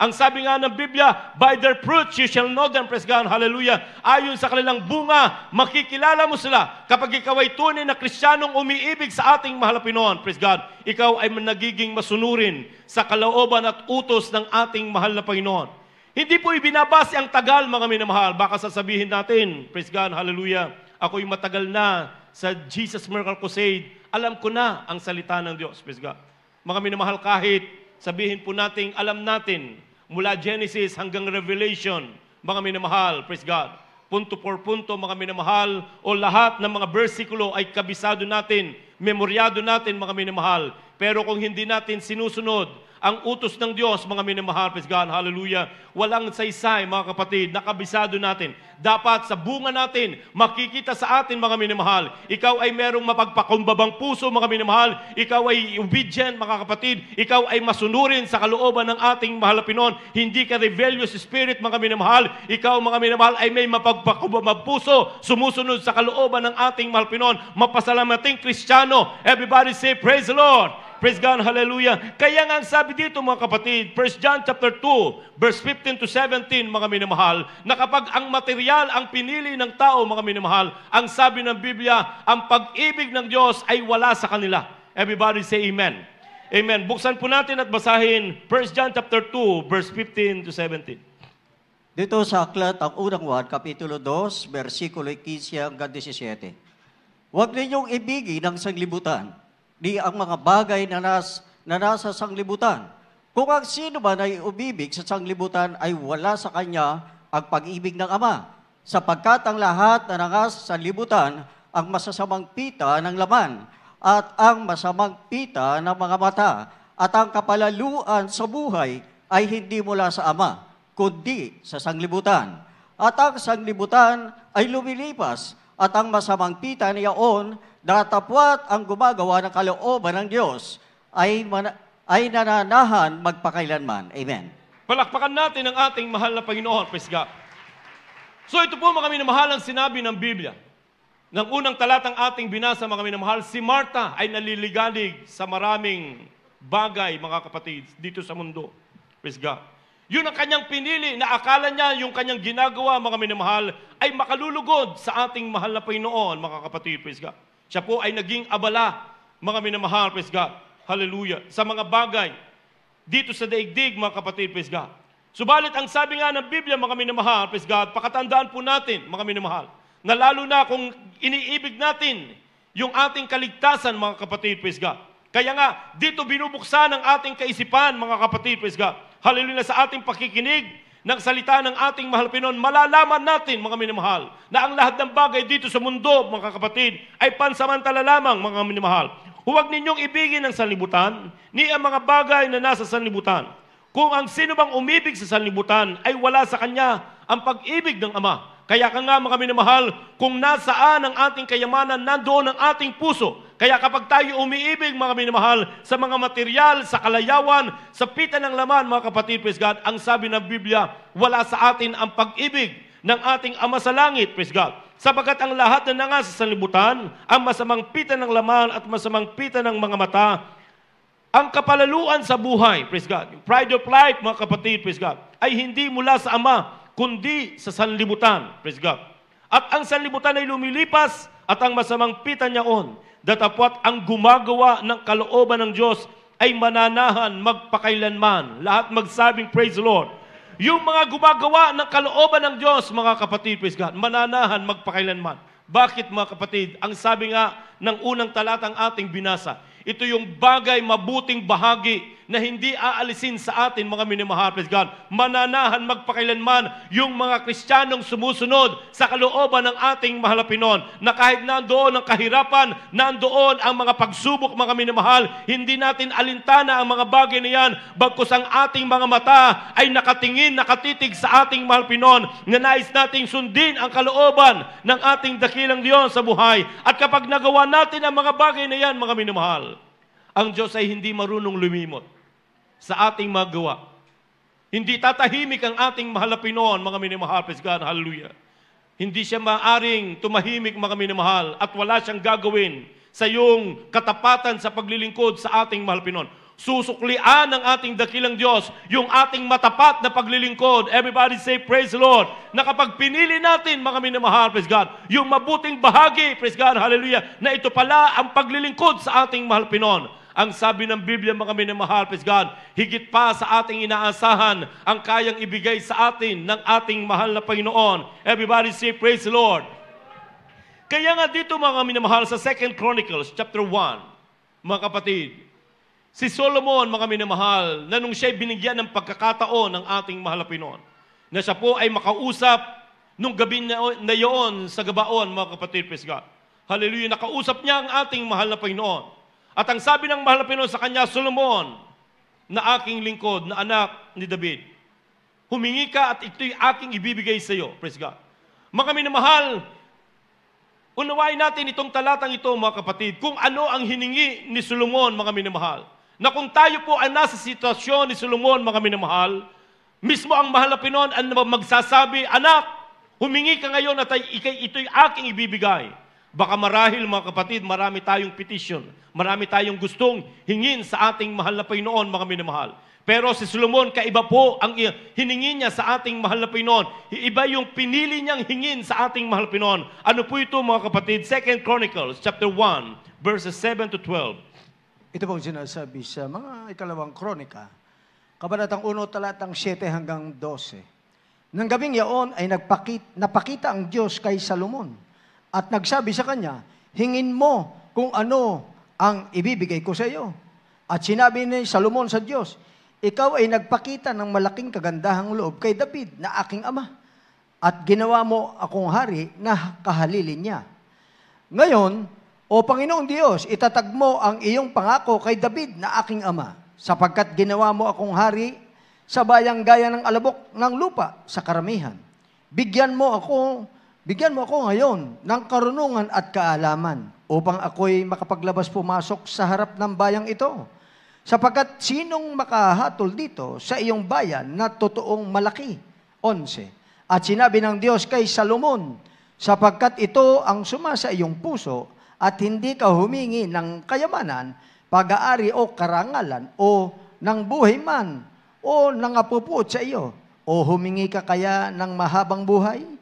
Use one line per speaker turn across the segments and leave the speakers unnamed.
Ang sabi nga ng Biblia, by their fruits you shall know them. Praise God. Hallelujah. Ayon sa kanilang bunga, makikilala mo sila. Kapag ikaw ay tunay na kristyanong umiibig sa ating mahal na Pinoon, praise God, ikaw ay nagiging masunurin sa kalooban at utos ng ating mahal na Panginoon. Hindi po ibinabase ang tagal, mga minamahal. Baka sasabihin natin, praise God, hallelujah, ako'y matagal na sa Jesus Miracle Crusade. Alam ko na ang salita ng Diyos, praise God. Mga minamahal, kahit sabihin po natin, alam natin mula Genesis hanggang Revelation, mga minamahal, praise God. Punto por punto, mga minamahal, o lahat ng mga versikulo ay kabisado natin, memoryado natin, mga minamahal. Pero kung hindi natin sinusunod ang utos ng Diyos, mga minamahal, praise God, hallelujah. Walang saysay, mga kapatid, nakabisado natin. Dapat sa bunga natin, makikita sa atin, mga minamahal. Ikaw ay merong mapagpakumbabang puso, mga minamahal. Ikaw ay obedient, mga kapatid. Ikaw ay masunurin sa kalooban ng ating mahal na Pinon. Hindi ka rebellious spirit, mga minamahal. Ikaw, mga minamahal, ay may mapagpakumbabang puso, sumusunod sa kalooban ng ating mahal Pinon. Mapasalamat Kristiyano. Everybody say, Praise the Lord! Praise God, hallelujah. Kaya nga ang sabi dito mga kapatid, 1 John chapter 2, verse 15 to 17, mga minamahal, na kapag ang material ang pinili ng tao, mga minamahal, ang sabi ng Biblia, ang pag-ibig ng Diyos ay wala sa kanila. Everybody say amen. Amen. Buksan po natin at basahin 1 John chapter 2, verse
15 to 17. Dito sa aklat, ang unang wad, Kapitulo 2, versikulo 15 hanggang 17. Huwag ninyong ibigin ng sanglibutan di ang mga bagay na, nas, na nasa sanglibutan. Kung ang sino man ay ubibig sa sanglibutan ay wala sa kanya ang pag-ibig ng Ama, sapagkat ang lahat na nangas sa libutan ang masasamang pita ng laman at ang masamang pita ng mga mata at ang kapalaluan sa buhay ay hindi mula sa Ama, kundi sa sanglibutan. At ang sanglibutan ay lumilipas at ang masamang pita niyaon nakatapwat ang gumagawa ng kalooban ng Diyos ay, man, ay nananahan magpakailanman. Amen.
Palakpakan natin ang ating mahal na Panginoon, praise God. So ito po mga ang sinabi ng Biblia. Nang unang talatang ating binasa mga minamahal, si Martha ay naliligalig sa maraming bagay mga kapatid dito sa mundo. Praise God. Yun ang kanyang pinili na akala niya yung kanyang ginagawa mga minamahal ay makalulugod sa ating mahal na Panginoon mga kapatid. Praise God. Siya po ay naging abala, mga minamahal, praise God. Hallelujah. Sa mga bagay dito sa daigdig, mga kapatid, praise God. Subalit ang sabi nga ng Biblia, mga minamahal, praise God, pakatandaan po natin, mga minamahal, na lalo na kung iniibig natin yung ating kaligtasan, mga kapatid, praise God. Kaya nga, dito binubuksan ang ating kaisipan, mga kapatid, praise God. Hallelujah sa ating pakikinig, ng salita ng ating mahal Pinon, malalaman natin, mga minamahal, na ang lahat ng bagay dito sa mundo, mga kapatid, ay pansamantala lamang, mga minamahal. Huwag ninyong ibigin ang sanlibutan, ni ang mga bagay na nasa sanlibutan. Kung ang sino bang umibig sa sanlibutan ay wala sa kanya ang pag-ibig ng Ama. Kaya ka nga mga minamahal, kung nasaan ang ating kayamanan, nandoon ang ating puso. Kaya kapag tayo umiibig, mga minamahal, sa mga material, sa kalayawan, sa pita ng laman, mga kapatid, praise God, ang sabi ng Biblia, wala sa atin ang pag-ibig ng ating Ama sa Langit, praise God. Sabagat ang lahat na nga sa sanlibutan, ang masamang pita ng laman at masamang pita ng mga mata, ang kapalaluan sa buhay, praise God, yung pride of life, mga kapatid, praise God, ay hindi mula sa Ama, kundi sa sanlibutan, praise God. At ang sanlibutan ay lumilipas at ang masamang pita niya on datapwat ang gumagawa ng kalooban ng Diyos ay mananahan magpakailanman. Lahat magsabing praise the Lord. Yung mga gumagawa ng kalooban ng Diyos, mga kapatid, praise God, mananahan magpakailanman. Bakit mga kapatid? Ang sabi nga ng unang talatang ating binasa, ito yung bagay mabuting bahagi na hindi aalisin sa atin mga minamahal, praise God. Mananahan magpakailanman yung mga Kristiyanong sumusunod sa kalooban ng ating mahal Pinoon na kahit nandoon ang kahirapan, nandoon ang mga pagsubok mga minamahal, hindi natin alintana ang mga bagay na yan bagkus ang ating mga mata ay nakatingin, nakatitig sa ating mahal Pinoon na nais nating sundin ang kalooban ng ating dakilang Diyos sa buhay. At kapag nagawa natin ang mga bagay na yan, mga minamahal, ang Diyos ay hindi marunong lumimot sa ating mga magawa. Hindi tatahimik ang ating mahal na Pinoon, mga minamahal. Praise God. Hallelujah. Hindi siya maaring tumahimik, mga minamahal, at wala siyang gagawin sa iyong katapatan sa paglilingkod sa ating mahal Pinoon. Susuklian ng ating dakilang Diyos yung ating matapat na paglilingkod. Everybody say, praise the Lord. Na kapag pinili natin, mga minamahal, praise God, yung mabuting bahagi, praise God, hallelujah, na ito pala ang paglilingkod sa ating mahal Pinoon ang sabi ng Biblia, mga minamahal, praise God, higit pa sa ating inaasahan ang kayang ibigay sa atin ng ating mahal na Panginoon. Everybody say, praise the Lord. Kaya nga dito, mga minamahal, sa 2 Chronicles chapter 1, mga kapatid, si Solomon, mga minamahal, na nung siya binigyan ng pagkakataon ng ating mahal na Panginoon, na siya po ay makausap nung gabi na, yon sa gabaon, mga kapatid, praise God. Hallelujah, nakausap niya ang ating mahal na Panginoon. At ang sabi ng mahal na Pinoon sa kanya, Solomon, na aking lingkod, na anak ni David, humingi ka at ito'y aking ibibigay sa iyo. Praise God. Mga mahal, unawain natin itong talatang ito, mga kapatid, kung ano ang hiningi ni Solomon, mga minamahal. Na mahal. Na kung tayo po ay nasa sitwasyon ni Solomon, mga na mahal, mismo ang mahal na Pinoon ang magsasabi, Anak, humingi ka ngayon at ikay, ito'y aking ibibigay. Baka marahil mga kapatid, marami tayong petition, marami tayong gustong hingin sa ating mahal na Panginoon, mga minamahal. Pero si Solomon, kaiba po ang hiningin niya sa ating mahal na Panginoon. Iba yung pinili niyang hingin sa ating mahal na Panginoon. Ano po ito mga kapatid? 2 Chronicles chapter 1 verses 7 to 12.
Ito pong sinasabi sa mga ikalawang kronika, kabanatang 1 talatang 7 hanggang 12. Nang gabing yaon ay nagpakita, napakita ang Diyos kay Salomon at nagsabi sa kanya, hingin mo kung ano ang ibibigay ko sa iyo. At sinabi ni Salomon sa Diyos, ikaw ay nagpakita ng malaking kagandahang loob kay David na aking ama at ginawa mo akong hari na kahalilin niya. Ngayon, O Panginoong Diyos, itatag mo ang iyong pangako kay David na aking ama sapagkat ginawa mo akong hari sa bayang gaya ng alabok ng lupa sa karamihan. Bigyan mo ako Bigyan mo ako ngayon ng karunungan at kaalaman upang ako'y makapaglabas pumasok sa harap ng bayang ito. Sapagkat sinong makahatol dito sa iyong bayan na totoong malaki? 11. At sinabi ng Diyos kay Salomon, sapagkat ito ang suma sa iyong puso at hindi ka humingi ng kayamanan, pag-aari o karangalan o ng buhay man o nangapupuot sa iyo o humingi ka kaya ng mahabang buhay?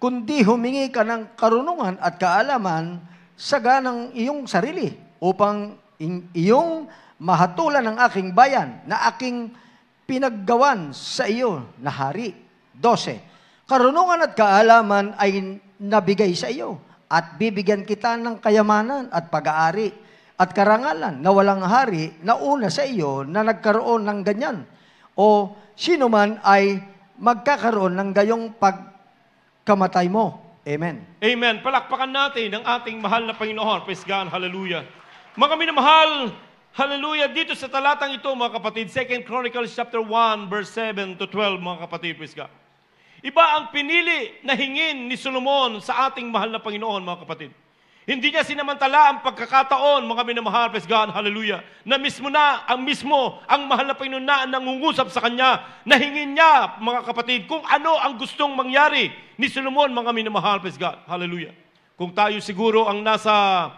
kundi humingi ka ng karunungan at kaalaman sa ganang iyong sarili upang iyong mahatulan ng aking bayan na aking pinaggawan sa iyo na hari. 12. Karunungan at kaalaman ay nabigay sa iyo at bibigyan kita ng kayamanan at pag-aari at karangalan na walang hari na una sa iyo na nagkaroon ng ganyan o sino man ay magkakaroon ng gayong pag kamatay mo. Amen.
Amen. Palakpakan natin ang ating mahal na Panginoon. Praise God. Hallelujah. Mga minamahal, hallelujah, dito sa talatang ito, mga kapatid, 2 Chronicles chapter 1, verse 7 to 12, mga kapatid, praise God. Iba ang pinili na hingin ni Solomon sa ating mahal na Panginoon, mga kapatid. Hindi niya sinamantala ang pagkakataon, mga minamahal, praise God, hallelujah, na mismo na, ang mismo, ang mahal na Panginoon na nangungusap sa kanya, na hingin niya, mga kapatid, kung ano ang gustong mangyari ni Solomon, mga minamahal, praise God, hallelujah. Kung tayo siguro ang nasa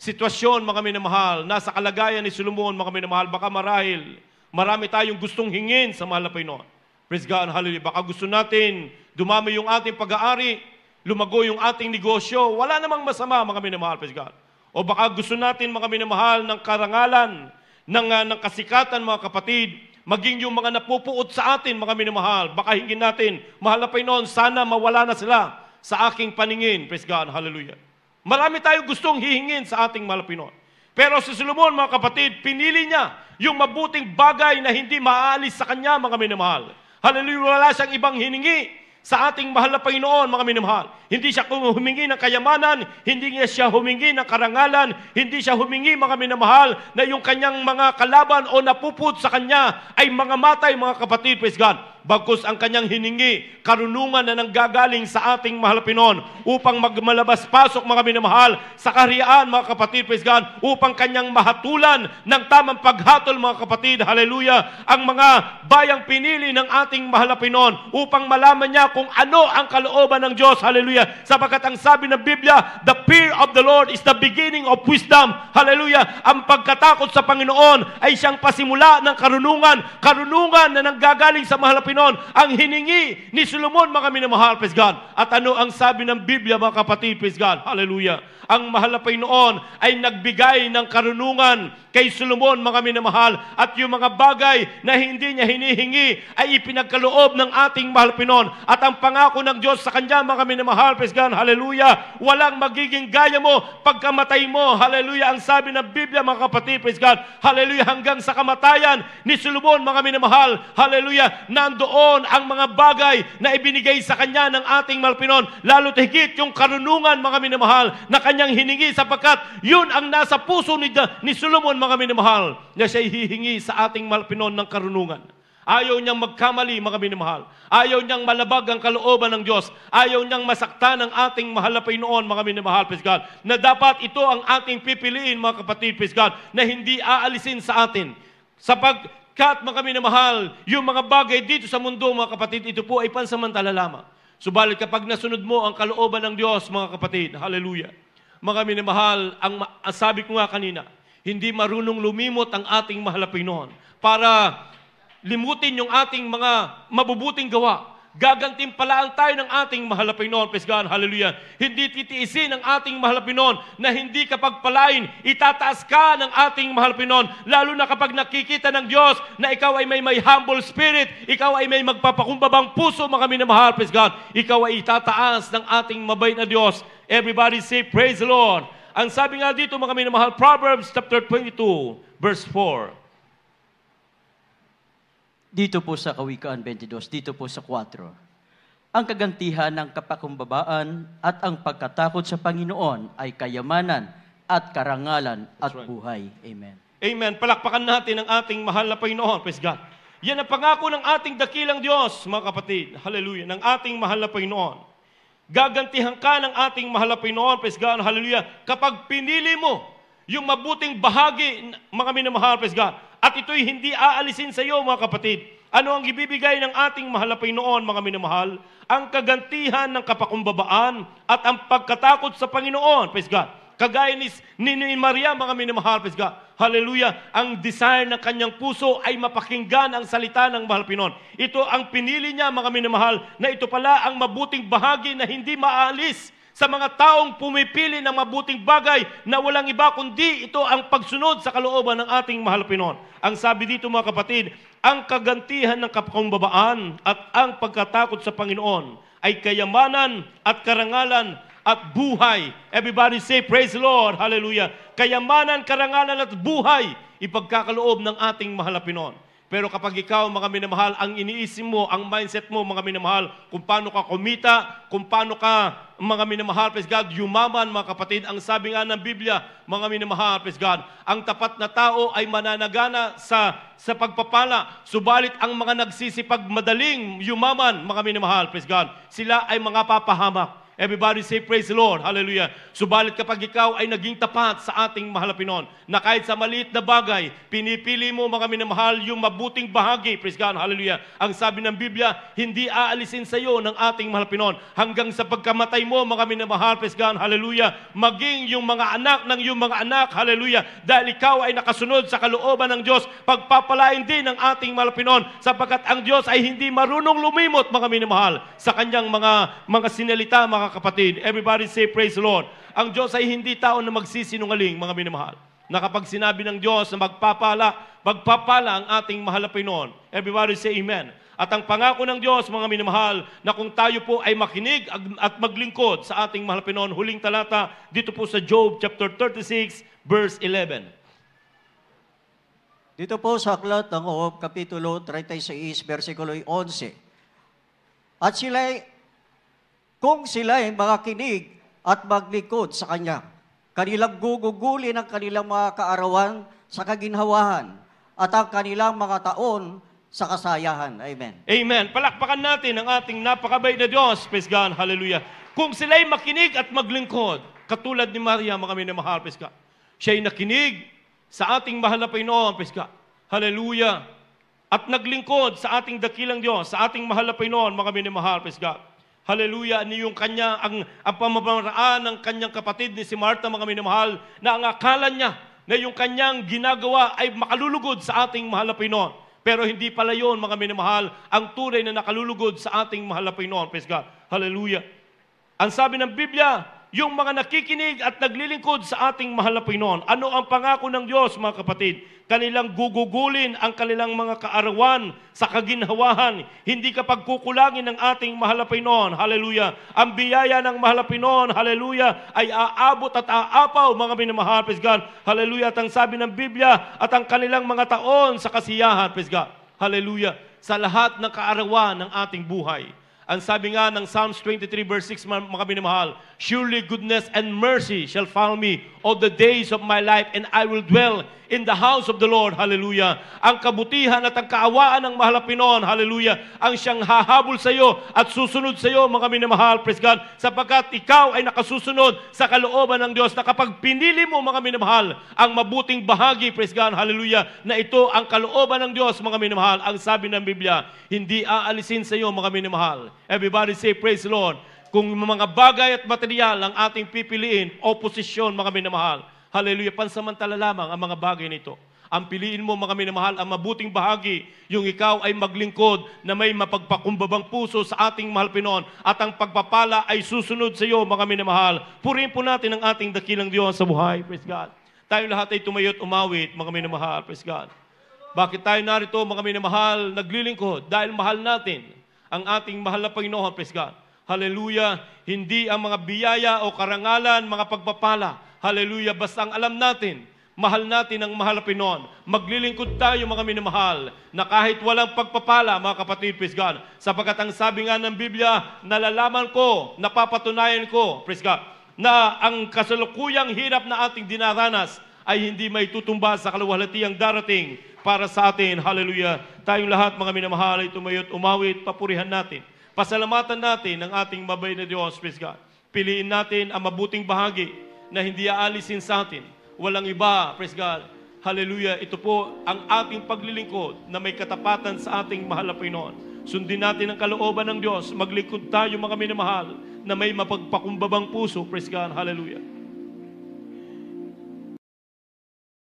sitwasyon, mga minamahal, nasa kalagayan ni Solomon, mga minamahal, baka marahil, marami tayong gustong hingin sa mahal na Panginoon. Praise God, hallelujah. Baka gusto natin dumami yung ating pag-aari, lumago yung ating negosyo, wala namang masama, mga minamahal, praise God. O baka gusto natin, mga minamahal, ng karangalan, ng, uh, ng kasikatan, mga kapatid, maging yung mga napupuot sa atin, mga minamahal, baka hingin natin, mahal na Panginoon, sana mawala na sila sa aking paningin, praise God, hallelujah. Marami tayo gustong hihingin sa ating mahal na Panginoon. Pero si Solomon, mga kapatid, pinili niya yung mabuting bagay na hindi maaalis sa kanya, mga minamahal. Hallelujah, wala siyang ibang hiningi sa ating mahal na Panginoon, mga minamahal. Hindi siya humingi ng kayamanan, hindi niya siya humingi ng karangalan, hindi siya humingi, mga minamahal, na yung kanyang mga kalaban o napuput sa kanya ay mga matay, mga kapatid, praise God bagkus ang kanyang hiningi, karunungan na nanggagaling sa ating mahal Pinon upang magmalabas-pasok mga minamahal sa kaharian mga kapatid, praise God, upang kanyang mahatulan ng tamang paghatol mga kapatid, hallelujah, ang mga bayang pinili ng ating mahal Pinon upang malaman niya kung ano ang kalooban ng Diyos, hallelujah, sapagkat ang sabi ng Biblia, the fear of the Lord is the beginning of wisdom, hallelujah, ang pagkatakot sa Panginoon ay siyang pasimula ng karunungan, karunungan na nanggagaling sa mahal Pinon Panginoon ang hiningi ni Solomon, mga minamahal, praise God. At ano ang sabi ng Biblia, mga kapatid, praise God. Hallelujah. Ang mahal na Panginoon ay nagbigay ng karunungan kay Solomon, mga minamahal. At yung mga bagay na hindi niya hinihingi ay ipinagkaloob ng ating mahal Panginoon. At ang pangako ng Diyos sa kanya, mga minamahal, praise God. Hallelujah. Walang magiging gaya mo pagkamatay mo. Hallelujah. Ang sabi ng Biblia, mga kapatid, praise God. Hallelujah. Hanggang sa kamatayan ni Solomon, mga minamahal. Hallelujah. Nando doon ang mga bagay na ibinigay sa Kanya ng ating Malpinon, lalo higit yung karunungan, mga minamahal, na Kanyang hiningi sapagkat yun ang nasa puso ni, ni Solomon, mga minamahal, na siya hihingi sa ating Malpinon ng karunungan. Ayaw niyang magkamali, mga minamahal. Ayaw niyang malabag ang kalooban ng Diyos. Ayaw niyang masaktan ang ating mahalapay noon, mga minamahal, Praise God. Na dapat ito ang ating pipiliin, mga kapatid, Praise God, na hindi aalisin sa atin. Sa pag, kaatma kami na mahal yung mga bagay dito sa mundo, mga kapatid, ito po ay pansamantala lamang. Subalit kapag nasunod mo ang kalooban ng Diyos, mga kapatid, hallelujah, mga minamahal, ang, ang sabi ko nga kanina, hindi marunong lumimot ang ating mahalapinon para limutin yung ating mga mabubuting gawa gagantimpalaan tayo ng ating mahal na Panginoon. Praise God, hallelujah. Hindi titiisin ang ating mahal na Panginoon na hindi kapag palain, itataas ka ng ating mahal na Panginoon. Lalo na kapag nakikita ng Diyos na ikaw ay may, may humble spirit, ikaw ay may magpapakumbabang puso, mga mahal, Praise God, ikaw ay itataas ng ating mabait na Diyos. Everybody say, praise the Lord. Ang sabi nga dito, mga minamahal, Proverbs chapter 22,
verse 4. Dito po sa Kawikaan 22, dito po sa 4. Ang kagantihan ng kapakumbabaan at ang pagkatakot sa Panginoon ay kayamanan at karangalan at right. buhay. Amen.
Amen. Palakpakan natin ang ating mahal na Panginoon. Praise God. Yan ang pangako ng ating dakilang Diyos, mga kapatid. Hallelujah. Ng ating mahal na Panginoon. Gagantihan ka ng ating mahal na Panginoon. Praise God. Hallelujah. Kapag pinili mo yung mabuting bahagi, mga minamahal, praise God, at ito'y hindi aalisin sa iyo, mga kapatid. Ano ang ibibigay ng ating mahal na Panginoon, mga minamahal? Ang kagantihan ng kapakumbabaan at ang pagkatakot sa Panginoon. Praise God. Kagaya ni, ni, Maria, mga minamahal. Praise God. Hallelujah. Ang desire ng kanyang puso ay mapakinggan ang salita ng mahal Panginoon. Ito ang pinili niya, mga minamahal, na ito pala ang mabuting bahagi na hindi maalis sa mga taong pumipili ng mabuting bagay na walang iba kundi ito ang pagsunod sa kalooban ng ating mahal Pinoon. Ang sabi dito mga kapatid, ang kagantihan ng kapakumbabaan at ang pagkatakot sa Panginoon ay kayamanan at karangalan at buhay. Everybody say, praise the Lord. Hallelujah. Kayamanan, karangalan at buhay ipagkakaloob ng ating mahal Pinoon. Pero kapag ikaw, mga minamahal, ang iniisip mo, ang mindset mo, mga minamahal, kung paano ka kumita, kung paano ka, mga minamahal, praise God, yumaman, mga kapatid, ang sabi nga ng Biblia, mga minamahal, praise God, ang tapat na tao ay mananagana sa, sa pagpapala, subalit ang mga nagsisipag madaling yumaman, mga minamahal, praise God, sila ay mga papahamak. Everybody say, Praise the Lord. Hallelujah. Subalit kapag ikaw ay naging tapat sa ating mahal na Pinoon, na kahit sa maliit na bagay, pinipili mo mga minamahal yung mabuting bahagi. Praise God. Hallelujah. Ang sabi ng Biblia, hindi aalisin sa iyo ng ating mahal na Pinoon hanggang sa pagkamatay mo mga minamahal. Praise God. Hallelujah. Maging yung mga anak ng iyong mga anak. Hallelujah. Dahil ikaw ay nakasunod sa kalooban ng Diyos, pagpapalain din ng ating mahal na Pinoon sapagkat ang Diyos ay hindi marunong lumimot mga minamahal sa kanyang mga mga sinalita, mga mga kapatid. Everybody say, praise the Lord. Ang Diyos ay hindi tao na magsisinungaling, mga minamahal. Na kapag sinabi ng Diyos na magpapala, magpapala ang ating mahal na Everybody say, Amen. At ang pangako ng Diyos, mga minamahal, na kung tayo po ay makinig at maglingkod sa ating mahal Pinoon, huling talata dito po sa Job chapter 36, verse 11.
Dito po sa aklat ng Job, Kapitulo 36, versikulo 11. At sila ay kung sila ay makakinig at maglikod sa Kanya. Kanilang gugugulin ang kanilang mga kaarawan sa kaginhawahan at ang kanilang mga taon sa kasayahan. Amen.
Amen. Palakpakan natin ang ating napakabait na Diyos. Praise God. Hallelujah. Kung sila ay makinig at maglingkod, katulad ni Maria, mga kami na mahal, praise God. Siya'y nakinig sa ating mahal na Panginoon, praise God. Hallelujah. At naglingkod sa ating dakilang Diyos, sa ating mahal na Panginoon, mga kami na mahal, praise God. Hallelujah, niyong kanya, ang, ang pamamaraan ng kanyang kapatid ni si Martha, mga minamahal, na ang akala niya na yung kanyang ginagawa ay makalulugod sa ating mahal na Pinoon. Pero hindi pala yon mga minamahal, ang tunay na nakalulugod sa ating mahal na Pinoon. Praise God. Hallelujah. Ang sabi ng Biblia, yung mga nakikinig at naglilingkod sa ating mahal na Panginoon. Ano ang pangako ng Diyos, mga kapatid? Kanilang gugugulin ang kanilang mga kaarawan sa kaginhawahan. Hindi ka pagkukulangin ng ating mahal na Panginoon. Hallelujah. Ang biyaya ng mahal na Panginoon, hallelujah, ay aabot at aapaw, mga minamahal, praise God. Hallelujah. At ang sabi ng Biblia at ang kanilang mga taon sa kasiyahan, praise God. Hallelujah. Sa lahat ng kaarawan ng ating buhay. Ang sabi nga ng Psalms 23 verse 6, mga binamahal, Surely goodness and mercy shall follow me all the days of my life, and I will dwell in the house of the Lord. Hallelujah. Ang kabutihan at ang kaawaan ng mahal Pinoon. Hallelujah. Ang siyang hahabol sa iyo at susunod sa iyo, mga minamahal. Praise God. Sapagkat ikaw ay nakasusunod sa kalooban ng Diyos na kapag pinili mo, mga minamahal, ang mabuting bahagi, praise God, hallelujah, na ito ang kalooban ng Diyos, mga minamahal. Ang sabi ng Biblia, hindi aalisin sa iyo, mga minamahal. Everybody say, praise the Lord kung mga bagay at material ang ating pipiliin, oposisyon, mga minamahal. Hallelujah. Pansamantala lamang ang mga bagay nito. Ang piliin mo, mga minamahal, ang mabuting bahagi, yung ikaw ay maglingkod na may mapagpakumbabang puso sa ating mahal Pinoon at ang pagpapala ay susunod sa iyo, mga minamahal. Purihin po natin ang ating dakilang Diyos sa buhay. Praise God. Tayo lahat ay tumayo at umawit, mga minamahal. Praise God. Bakit tayo narito, mga minamahal, naglilingkod? Dahil mahal natin ang ating mahal na Panginoon. Praise God. Hallelujah. Hindi ang mga biyaya o karangalan, mga pagpapala, Hallelujah. Basta ang alam natin, mahal natin ang mahal Pinoon. Maglilingkod tayo mga minamahal na kahit walang pagpapala, mga kapatid, praise God. Sapagat ang sabi nga ng Biblia, nalalaman ko, napapatunayan ko, praise God, na ang kasalukuyang hirap na ating dinaranas ay hindi may tutumba sa kaluwalatiyang darating para sa atin. Hallelujah. Tayong lahat, mga minamahal, ay tumayo't umawit, papurihan natin. Pasalamatan natin ang ating mabay na Diyos, praise God. Piliin natin ang mabuting bahagi na hindi aalisin sa atin. Walang iba, praise God. Hallelujah. Ito po ang ating paglilingkod na may katapatan sa ating mahal na Panginoon. Sundin natin ang kalooban ng Diyos. maglikod tayo mga minamahal na may mapagpakumbabang puso. Praise God. Hallelujah.